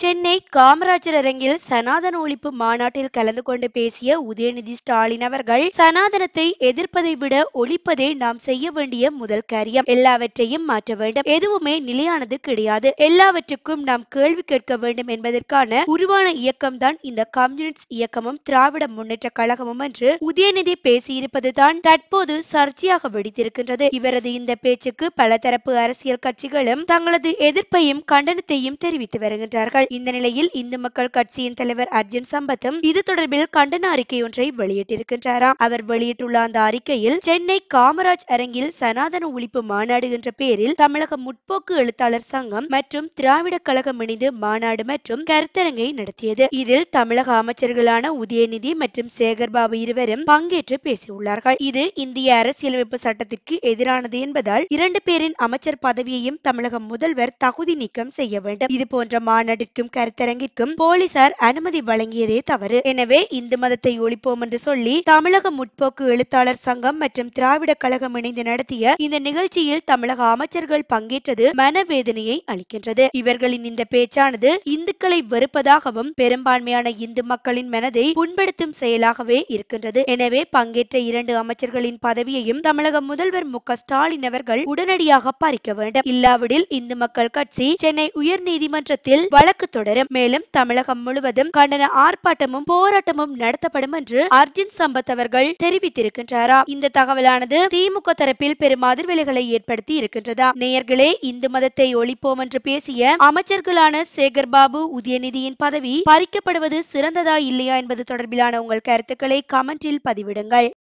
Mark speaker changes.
Speaker 1: சென்னை காமராஜர் அரங்கில் சனாதன ஒழிப்பு மாநாட்டில் கலந்து கொண்டு பேசிய உதயநிதி ஸ்டாலின் அவர்கள் சனாதனத்தை எதிர்ப்பதை விட ஒழிப்பதே நாம் செய்ய வேண்டிய முதல் காரியம் எல்லாவற்றையும் மாற்ற வேண்டும் எதுவுமே நிலையானது கிடையாது எல்லாவற்றுக்கும் நாம் கேள்வி கேட்க வேண்டும் என்பதற்கான உருவான இயக்கம்தான் இந்த கம்யூனிஸ்ட் இயக்கமும் திராவிட முன்னேற்ற கழகமும் என்று உதயநிதி பேசியிருப்பதுதான் தற்போது சர்ச்சையாக வெடித்திருக்கின்றது இவரது இந்த பேச்சுக்கு பல அரசியல் கட்சிகளும் தங்களது எதிர்ப்பையும் கண்டனத்தையும் தெரிவித்து வருகின்றார்கள் உள்ளார்கள் இந்த நிலையில் இந்து மக்கள் கட்சியின் தலைவர் அர்ஜுன் சம்பத்தும் இது தொடர்பில் கண்டன அறிக்கை ஒன்றை வெளியிட்டிருக்கின்றாராம் அவர் வெளியிட்டுள்ள அந்த அறிக்கையில் சென்னை காமராஜ் அரங்கில் சனாதன ஒழிப்பு மாநாடு என்ற பெயரில் தமிழக முற்போக்கு எழுத்தாளர் சங்கம் மற்றும் திராவிட கழகம் இணைந்து மாநாடு மற்றும் கருத்தரங்கை நடத்தியது இதில் தமிழக அமைச்சர்களான உதயநிதி மற்றும் சேகர்பாபு இருவரும் பங்கேற்று பேசியுள்ளார்கள் இது இந்திய அரசியலமைப்பு சட்டத்திற்கு எதிரானது என்பதால் இரண்டு பேரின் அமைச்சர் பதவியையும் தமிழக முதல்வர் தகுதி நீக்கம் செய்ய வேண்டும் இது போன்ற மாநாடு கருத்திற்கும் கருத்தரங்கிற்கும் போலீசார் அனுமதி வழங்கியதே தவறு எனவே இந்து மதத்தை ஒழிப்போம் என்று சொல்லி தமிழக முற்போக்கு எழுத்தாளர் சங்கம் மற்றும் திராவிட கழகம் இணைந்து நடத்திய இந்த நிகழ்ச்சியில் தமிழக அமைச்சர்கள் பங்கேற்றது மனவேதனையை அளிக்கின்றது இவர்களின் இந்த பேச்சானது இந்துக்களை வெறுப்பதாகவும் பெரும்பான்மையான இந்து மக்களின் மனதை புண்படுத்தும் செயலாகவே இருக்கின்றது எனவே பங்கேற்ற இரண்டு அமைச்சர்களின் பதவியையும் தமிழக முதல்வர் மு ஸ்டாலின் அவர்கள் உடனடியாக பறிக்க வேண்டும் இல்லாவிடில் இந்து மக்கள் கட்சி சென்னை உயர்நீதிமன்றத்தில் வழக்கு வழக்கு தொடரும் மேலும் தமிழகம் முழுவதும் கண்டன ஆர்ப்பாட்டமும் போராட்டமும் நடத்தப்படும் என்று அர்ஜுன் சம்பத் அவர்கள் தெரிவித்திருக்கின்றாரா இந்த தகவலானது திமுக தரப்பில் பெரும் அதிர்வலைகளை ஏற்படுத்தி இருக்கின்றதா நேயர்களே இந்து மதத்தை ஒழிப்போம் என்று பேசிய அமைச்சர்களான சேகர் பாபு உதயநிதியின் பதவி பறிக்கப்படுவது சிறந்ததா இல்லையா என்பது தொடர்பிலான உங்கள் கருத்துக்களை கமெண்டில் பதிவிடுங்கள்